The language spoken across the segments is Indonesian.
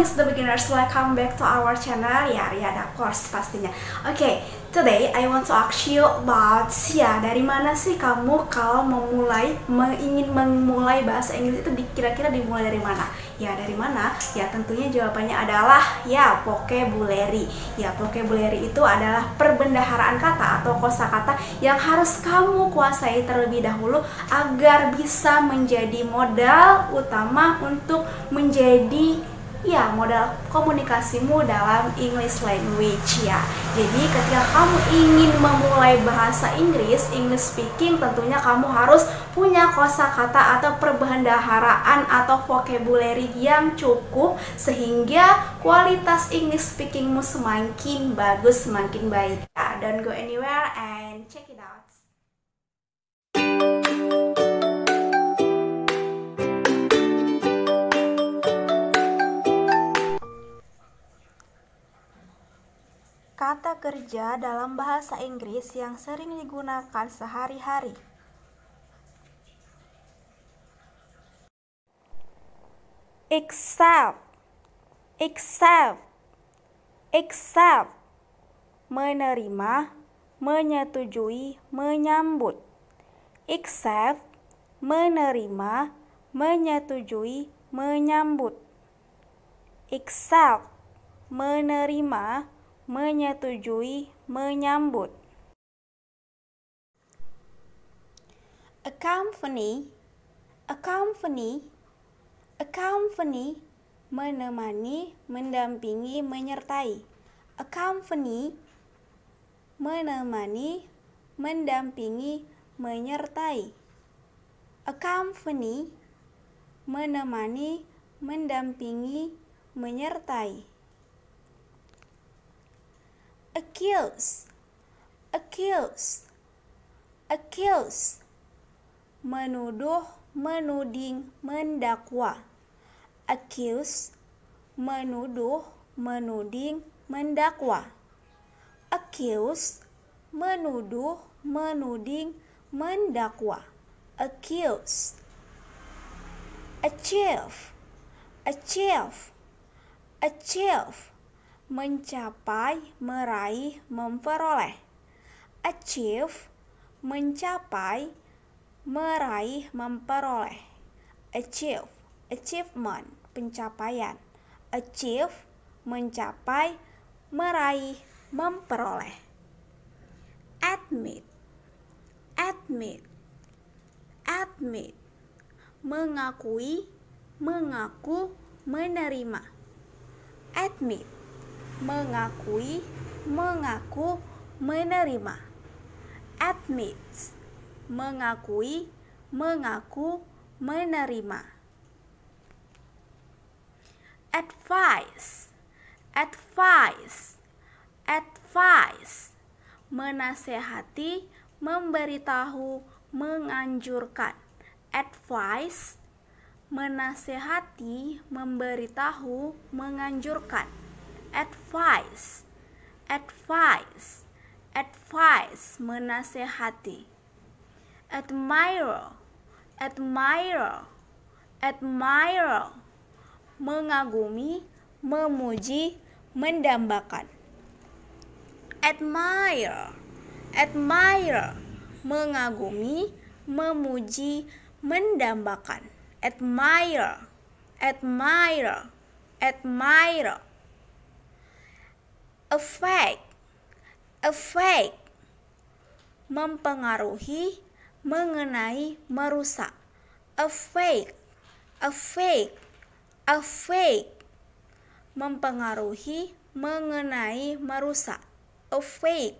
is the beginners, welcome back to our channel ya ada Course pastinya. Oke, okay, today I want to ask you about ya dari mana sih kamu kalau memulai ingin memulai bahasa Inggris itu kira-kira dimulai dari mana? Ya dari mana? Ya tentunya jawabannya adalah ya vocabulary. Ya vocabulary itu adalah perbendaharaan kata atau kosakata yang harus kamu kuasai terlebih dahulu agar bisa menjadi modal utama untuk menjadi ya modal komunikasimu dalam English language ya. Jadi ketika kamu ingin memulai bahasa Inggris, English speaking tentunya kamu harus punya kosakata atau perbendaharaan atau vocabulary yang cukup sehingga kualitas English speakingmu semakin bagus, semakin baik. Ya, don't go anywhere and check it out. kerja dalam bahasa Inggris yang sering digunakan sehari-hari. Except, except, except, menerima, menyetujui, menyambut. Except, menerima, menyetujui, menyambut. Except, menerima, menyetujui, menyambut. Accompany, accompany, accompany, menemani, mendampingi, menyertai. Accompany, menemani, mendampingi, menyertai. Accompany, menemani, mendampingi, menyertai accuse accuse accuse menuduh menuding mendakwa accuse menuduh menuding mendakwa accuse menuduh menuding mendakwa accuse achieve achieve achieve mencapai, meraih, memperoleh. Achieve, mencapai, meraih, memperoleh. Achieve, achievement, pencapaian. Achieve, mencapai, meraih, memperoleh. Admit, admit, admit, mengakui, mengaku, menerima. Admit, mengakui, mengaku, menerima. Admits, mengakui, mengaku, menerima. Advice, advice, advice, menasehati, memberitahu, menganjurkan. Advice, menasehati, memberitahu, menganjurkan advice advice advice menasehati admire admire admire mengagumi memuji mendambakan admire admire mengagumi memuji mendambakan admire admire admire affect affect mempengaruhi mengenai merusak affect affect affect mempengaruhi mengenai merusak affect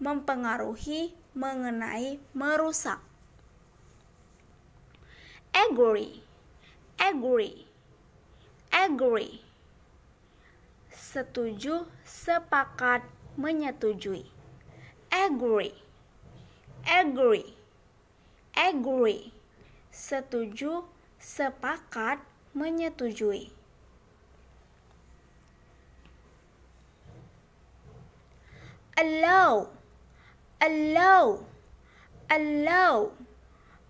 mempengaruhi mengenai merusak agree agree agree setuju, sepakat, menyetujui. Agree, agree, agree, setuju, sepakat, menyetujui. Allow, allow, allow,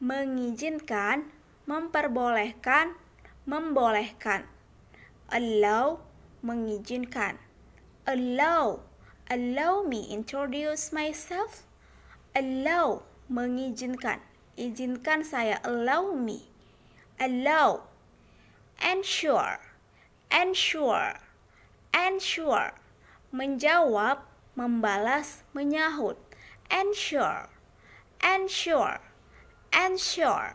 mengizinkan, memperbolehkan, membolehkan. Allow mengizinkan. Allow, allow me introduce myself. Allow, mengizinkan. Izinkan saya, allow me. Allow, ensure, ensure, ensure. Menjawab, membalas, menyahut. Ensure, ensure, ensure.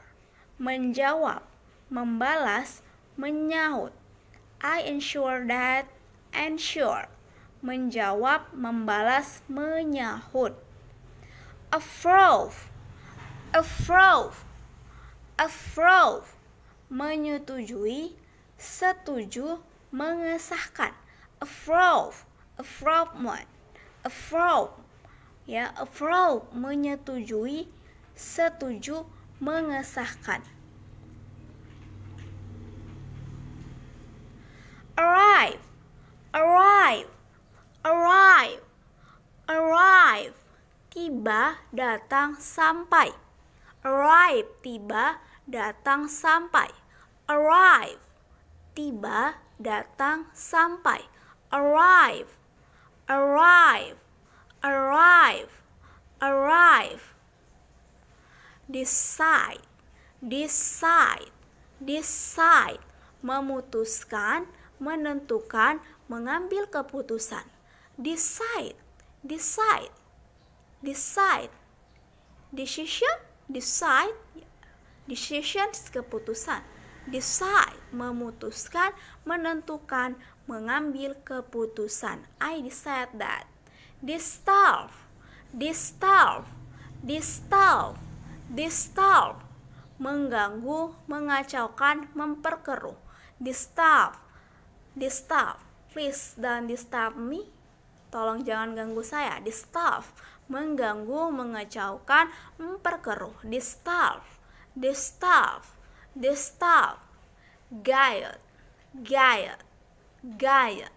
Menjawab, membalas, menyahut. I ensure that ensure menjawab, membalas, menyahut. Approve approve approve menyetujui, setuju, mengesahkan. Approve, approve approvement, approve, ya approve menyetujui, setuju, mengesahkan. arrive, arrive, arrive, arrive. Tiba, datang, sampai. Arrive, tiba, datang, sampai. Arrive, tiba, datang, sampai. Arrive, arrive, arrive, arrive. Decide, decide, decide. Memutuskan, menentukan, mengambil keputusan. Decide, decide, decide. Decision, decide, decision keputusan. Decide, memutuskan, menentukan, mengambil keputusan. I decide that. disturb, disturb, disturb, disturb, Mengganggu, mengacaukan, memperkeruh. disturb di disturb please dan di disturb me tolong jangan ganggu saya di disturb mengganggu mengecaukan memperkeruh di di disturb di disturb guide guide guide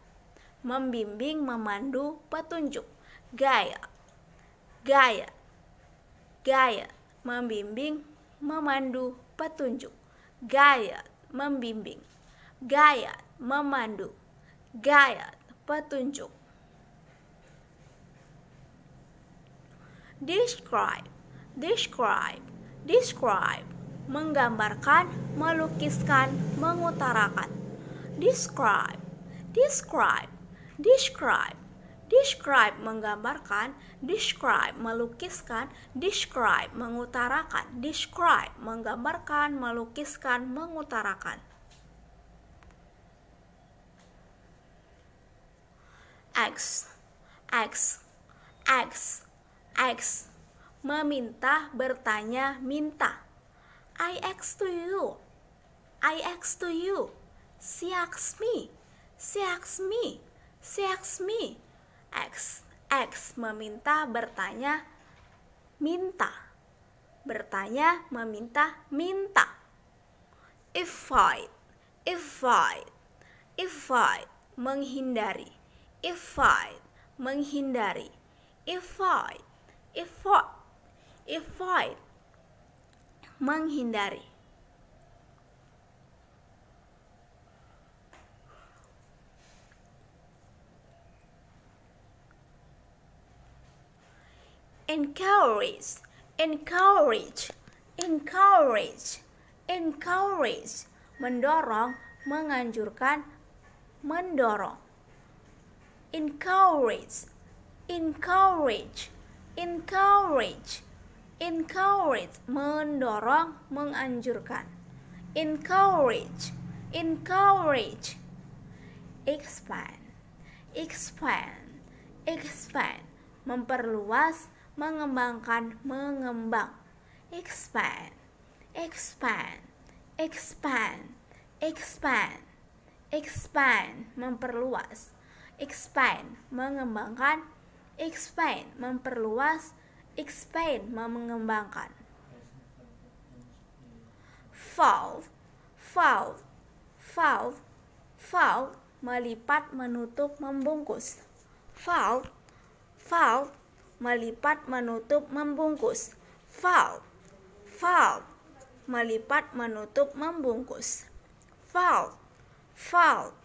membimbing memandu petunjuk gaya gaya gaya membimbing memandu petunjuk gaya membimbing gaya memandu, gayat, petunjuk. Describe, describe, describe, menggambarkan, melukiskan, mengutarakan. Describe, describe, describe, describe menggambarkan, describe melukiskan, describe mengutarakan, describe menggambarkan, melukiskan, mengutarakan. X, X, X, X. Meminta, bertanya, minta. I ask to you. I ask to you. She asks me. She asks me. She asks me. X, X. Meminta, bertanya, minta. Bertanya, meminta, minta. Avoid, avoid, avoid. Menghindari. Avoid, menghindari. Avoid, avoid, avoid, menghindari. encourage, encourage, encourage, encourage, mendorong, menganjurkan, mendorong encourage encourage encourage encourage mendorong menganjurkan encourage encourage expand expand expand memperluas mengembangkan mengembang expand expand expand expand expand memperluas expand mengembangkan expand memperluas expand mengembangkan fold, fold, fold, fold, melipat menutup membungkus fold, fold, melipat menutup membungkus fold, fold, melipat menutup membungkus fold, fold.